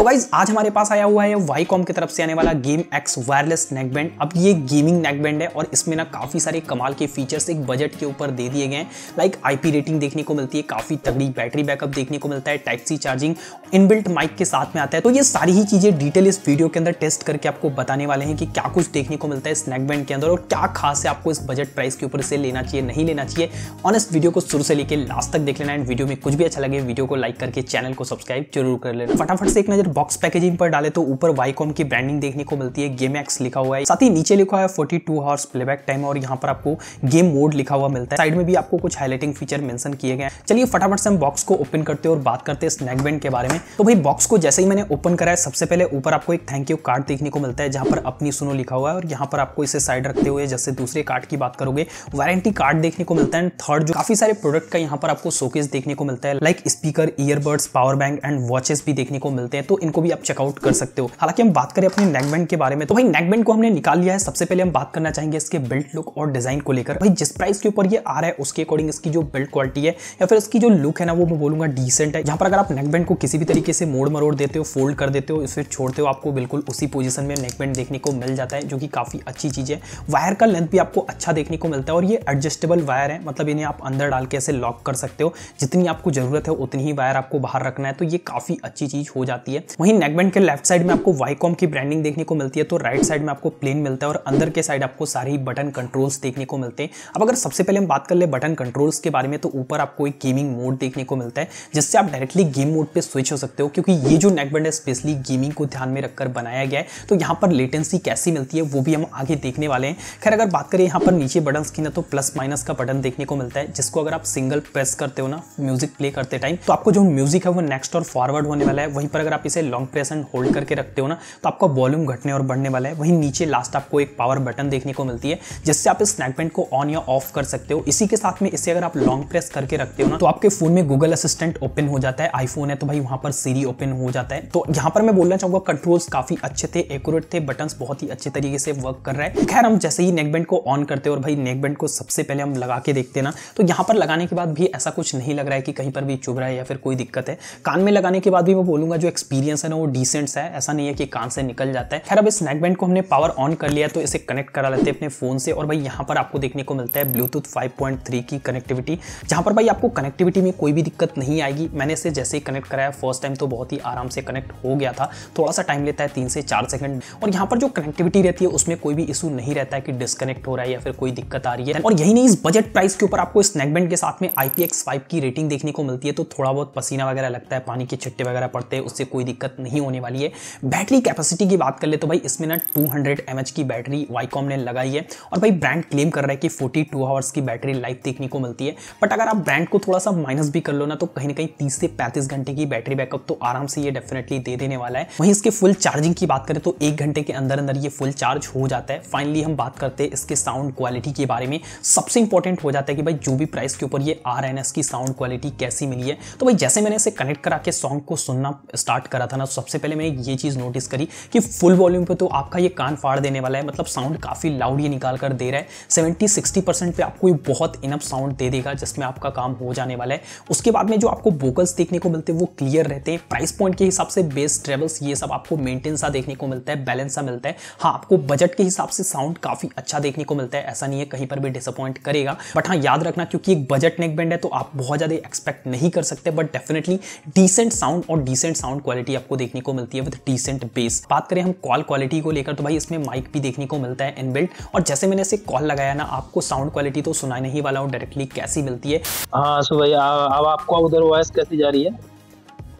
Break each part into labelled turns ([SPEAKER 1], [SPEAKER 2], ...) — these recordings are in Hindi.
[SPEAKER 1] तो वाइज आज हमारे पास आया हुआ है वाईकॉम की तरफ से आने वाला गेम एक्स वायरलेस नेकबैंड अब ये गेमिंग नेकबैंड है और इसमें ना काफ़ी सारे कमाल के फीचर्स एक बजट के ऊपर दे दिए गए हैं लाइक आईपी रेटिंग देखने को मिलती है काफ़ी तगड़ी बैटरी बैकअप देखने को मिलता है टैक्सी चार्जिंग इनबिल्ट माइक के साथ में आता है तो ये सारी ही चीज़ें डिटेल इस वीडियो के अंदर टेस्ट करके आपको बताने वाले हैं कि क्या कुछ देखने को मिलता है इस नेकबैंड के अंदर और क्या खास है आपको इस बजट प्राइस के ऊपर इसे लेना चाहिए नहीं लेना चाहिए ऑनेस्ट वीडियो को शुरू से लेकर लास्ट तक देख लेना एंड वीडियो में कुछ भी अच्छा लगे वीडियो को लाइक करके चैनल को सब्सक्राइब जरूर कर लेना फटाफट से एक नजर बॉक्स पैकेजिंग पर डाले तो ऊपर वाईकॉम की ब्रांडिंग देखने को मिलती है गेम एक्स लिखा हुआ है साथ ही नीचे लिखा है forty two hours playback time और यहाँ पर आपको गेम मोड लिखा हुआ मिलता है साइड में भी आपको कुछ हाईलाइटिंग फीचर मेंशन किए गए हैं चलिए फटाफट से हम बॉक्स को ओपन करते हैं और बात करते हैं स्नैक बैंड के बारे में तो भाई बॉक्स को जैसे ही मैंने ओपन करा है सबसे पहले ऊपर आपको एक थैंक यू कार्ड देखने को मिलता है जहां पर अपनी सुनो लिखा हुआ है और यहाँ पर आपको इसे साइड रखते हुए जैसे दूसरे कार्ड की बात करोगे वारंटी कार्ड देखने को मिलता है एंड थर्ड जो काफी सारे प्रोडक्ट का यहाँ पर आपको शोकेस देखने को मिलता है like speaker earbuds power bank and watches भी देखने को मिलते हैं तो इनको भी आप चेकआउट कर सकते हो हालांकि हम बात करें अपने नेकबैंड के बारे में तो भाई नेकबैंड को हमने निकाल लिया है सबसे पहले हम बात करना चाहेंगे इसके बिल्ट लुक और डिजाइन को लेकर भाई जिस प्राइस के ऊपर ये आ रहा है उसके अकॉर्डिंग इसकी जो बिल्ट क्वालिटी है या फिर इसकी जो लुक है ना वो मैं बोलूंगा डिसेंट है जहां पर अगर आप नेकबैंड को किसी भी तरीके से मोड़ मरोड़ देते हो फोल्ड कर देते हो फिर छोड़ते हो आपको बिल्कुल उसी पोजिशन में नेकबैंड देखने को मिल जाता है जो कि काफी अच्छी चीज है वायर का लेंथ भी आपको अच्छा देखने को मिलता है और ये एडजस्टेबल वायर है मतलब इन्हें आप अंदर डाल के ऐसे लॉक कर सकते हो जितनी आपको जरूरत है उतनी ही वायर आपको बाहर रखना है तो ये काफी अच्छी चीज हो जाती है है वहीं नेकबैंड के लेफ्ट साइड में आपको वाईकॉम की ब्रांडिंग देखने को मिलती है तो राइट साइड में आपको प्लेन मिलता है और अंदर के साइड आपको सारे बटन कंट्रोल्स देखने को मिलते हैं अब अगर सबसे पहले हम बात कर ले बटन कंट्रोल्स के बारे में तो ऊपर आपको एक गेमिंग मोड देखने को मिलता है जिससे आप डायरेक्टली गेम मोड पर स्विच हो सकते हो क्योंकि ये जो नेकबैंड है स्पेशली गेमिंग को ध्यान में रखकर बनाया गया है तो यहाँ पर लेटेंसी कैसी मिलती है वो भी हम आगे देखने वाले हैं खैर अगर बात करें यहाँ पर नीचे बटन की ना तो प्लस माइनस का बटन देखने को मिलता है जिसको अगर आप सिंगल प्रेस करते हो ना म्यूजिक प्ले करते टाइम तो आपको जो म्यूजिक है वो नेक्स्ट और फॉरवर्ड होने वाला है वहीं पर अगर आप इसे लॉन्ग प्रेस एंड होल्ड करके रखते हो ना तो आपका वॉल्यूम घटने और बढ़ने वाला है वहीं नीचे लास्ट आपको एक पावर बटन देखने को मिलती है जिससे आप इस स्नैकपेंट को ऑन या ऑफ कर सकते हो इसी के साथ में इसे अगर आप लॉन्ग प्रेस करके रखते हो ना तो आपके फोन में गूगल असिस्टेंट ओपन हो जाता है आईफोन है तो भाई वहां पर सीरी ओपन हो जाता है तो यहाँ पर मैं बोलना चाहूंगा कंट्रोल्स काफी अच्छे थे एक्यूरेट थे बटन बहुत ही अच्छे तरीके से वर्क कर रहा है खैर हम जैसे ही नेकबैंड को ऑन करते हैं और भाई नेकबैंड को सबसे पहले हम लगा के देखते ना तो यहाँ पर लगाने के बाद भी ऐसा कुछ नहीं लग रहा है कि कहीं पर भी चुभ रहा है या फिर कोई दिक्कत है कान में लगाने के बाद भी मैं बोलूंगा जो एक्सपीरियंस एक्सपीरियंस है ना वो डिसेंट्स है ऐसा नहीं है कि कान से निकल जाता है खैर अब इस नेक को हमने पावर ऑन कर लिया तो इसे कनेक्ट करा लेते हैं अपने फोन से और भाई यहाँ पर आपको देखने को मिलता है ब्लूटूथ 5.3 की कनेक्टिविटी जहाँ पर भाई आपको कनेक्टिविटी में कोई भी दिक्कत नहीं आएगी मैंने इसे जैसे ही कनेक्ट कराया फर्स्ट टाइम तो बहुत ही आराम से कनेक्ट हो गया था थोड़ा सा टाइम लेता है तीन से चार सेकंड और यहाँ पर जो कनेक्टिविटी रहती है उसमें कोई भी इशू नहीं रहता है कि डिस्कनेक्ट हो रहा है या फिर कोई दिक्कत आ रही है और यही नहीं इस बजट प्राइस के ऊपर आपको स्नैक बैंड के साथ में आईपीएक्स फाइव की रेटिंग देखने को मिलती है तो थोड़ा बहुत पसीना वगैरह लगता है पानी के छिट्टे वगैरह पड़ते हैं उससे कोई दिक्कत नहीं होने वाली है बैटरी कैपेसिटी की बात कर ले तो भाई इसमें ना 200 हंड्रेड की बैटरी वाईकॉम ने लगाई है और भाई ब्रांड क्लेम कर रहा है कि 42 टू आवर्स की बैटरी लाइफ देखने को मिलती है बट अगर आप ब्रांड को थोड़ा सा माइनस भी कर लो ना तो कहीं ना कहीं तीस से पैंतीस घंटे की बैटरी बैकअप तो आराम से ये डेफिनेटली दे देने वाला है वहीं इसके फुल चार्जिंग की बात करें तो एक घंटे के अंदर अंदर ये फुल चार्ज हो जाता है फाइनली हम बात करते हैं इसके साउंड क्वालिटी के बारे में सबसे इंपॉर्टेंट हो जाता है कि भाई जो भी प्राइस के ऊपर ये आर की साउंड क्वालिटी कैसी मिली है तो भाई जैसे मैंने इसे कनेक्ट करा के सॉन्ग को सुनना स्टार्ट कर करा था ना तो सबसे पहले मैं ये चीज़ नोटिस करी कि फुल वॉल्यूम पे तो आपका ये कान फाड़ देने वाला है मतलब साउंड काफ़ी लाउड ये निकाल कर दे रहा है सेवेंटी सिक्सटी परसेंट पर आपको ये बहुत इनफ साउंड दे देगा जिसमें आपका काम हो जाने वाला है उसके बाद में जो आपको वोकल्स देखने को मिलते हैं वो क्लियर रहते हैं प्राइस पॉइंट के हिसाब से बेस ट्रेवल्स ये सब आपको मेंटेन सा देखने को मिलता है बैलेंस सा मिलता है हाँ आपको बजट के हिसाब से साउंड काफ़ी अच्छा देखने को मिलता है ऐसा नहीं है कहीं पर भी डिसअपॉइंट करेगा बट हाँ याद रखना क्योंकि एक बजट नेक बैंड है तो आप बहुत ज़्यादा एक्सपेक्ट नहीं कर सकते बट डेफिनेटली डिसेंट साउंड और डिसेंट साउंड क्वालिटी क्वालिटी आपको देखने को मिलती है विद डिसेंट बेस बात करें हम कॉल क्वालिटी को लेकर तो भाई इसमें माइक भी देखने को मिलता है इनबिल्ट और जैसे मैंने इसे कॉल लगाया ना आपको साउंड क्वालिटी तो सुनाने ही वाला हूँ डायरेक्टली कैसी मिलती है हाँ सो भाई अब आपको उधर वॉइस कैसी जा रही है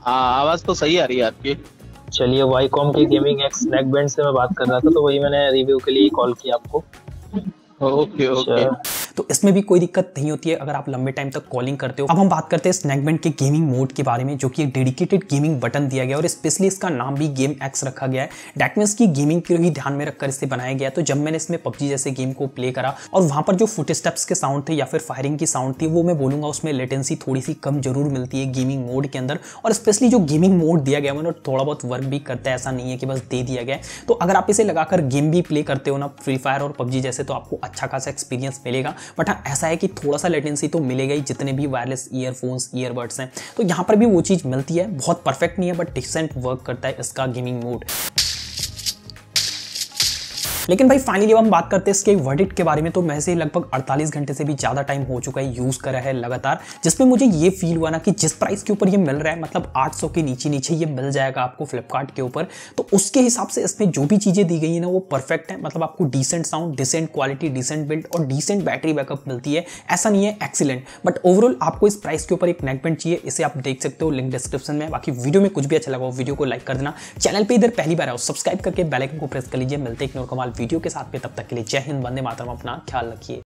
[SPEAKER 1] हाँ आवाज़ तो सही आ रही है आपकी चलिए वाई कॉम के गेमिंग एक्स नेक बैंड से मैं बात कर रहा था तो वही मैंने रिव्यू के लिए कॉल किया आपको ओके ओके अच्छा। तो इसमें भी कोई दिक्कत नहीं होती है अगर आप लंबे टाइम तक कॉलिंग करते हो अब हम बात करते हैं स्नैकबैंड के गेमिंग मोड के बारे में जो कि एक डेडिकेटेड गेमिंग बटन दिया गया और स्पेशली इसका नाम भी गेम एक्स रखा गया है डैट की गेमिंग को ही ध्यान में रखकर इसे बनाया गया तो जब मैंने इसमें पबजी जैसे गेम को प्ले करा और वहाँ पर जो फुट स्टेप्स के साउंड थे या फिर फायरिंग की साउंड थी वो मैं बोलूँगा उसमें लेटेंसी थोड़ी सी कम जरूर मिलती है गेमिंग मोड के अंदर और स्पेशली जो गेमिंग मोड दिया गया मैंने थोड़ा बहुत वर्क भी करता है ऐसा नहीं है कि बस दे दिया गया तो अगर आप इसे लगाकर गेम भी प्ले करते हो ना फ्री फायर और पबजी जैसे तो आपको अच्छा खासा एक्सपीरियंस मिलेगा बट हाँ ऐसा है कि थोड़ा सा लेटेंसी तो मिलेगा ही जितने भी वायरलेस ईयरफोन्स ईयरबड्स हैं तो यहाँ पर भी वो चीज़ मिलती है बहुत परफेक्ट नहीं है बट डिसेंट वर्क करता है इसका गेमिंग मोड लेकिन भाई फाइनली अब हम बात करते हैं इसके वर्डिक्ट के बारे में तो मैं से लगभग 48 घंटे से भी ज़्यादा टाइम हो चुका है यूज़ करा है लगातार जिसमें मुझे ये फील हुआ ना कि जिस प्राइस के ऊपर ये मिल रहा है मतलब 800 के नीचे नीचे ये मिल जाएगा आपको फ्लिपकार्ट के ऊपर तो उसके हिसाब से इसमें जो भी चीज़ें दी गई है ना वो परफेक्ट है मतलब आपको decent sound decent quality decent build और डिसेंट बैटरी बैकअप मिलती है ऐसा नहीं है एक्सीलेंट बट ओवरऑल आपको इस प्राइस के ऊपर एक नेकबेंट चाहिए इसे आप देख सकते हो लिंक डिस्क्रिप्शन में बाकी वीडियो में कुछ भी अच्छा लगा वीडियो को लाइक कर देना चैनल पर इधर पहली बार आओ सब्सक्राइब करके बेलाइकन को प्रेस कर लीजिए मिलते एक वीडियो के साथ में तब तक के लिए जय हिंद वंदे मातरम अपना ख्याल रखिए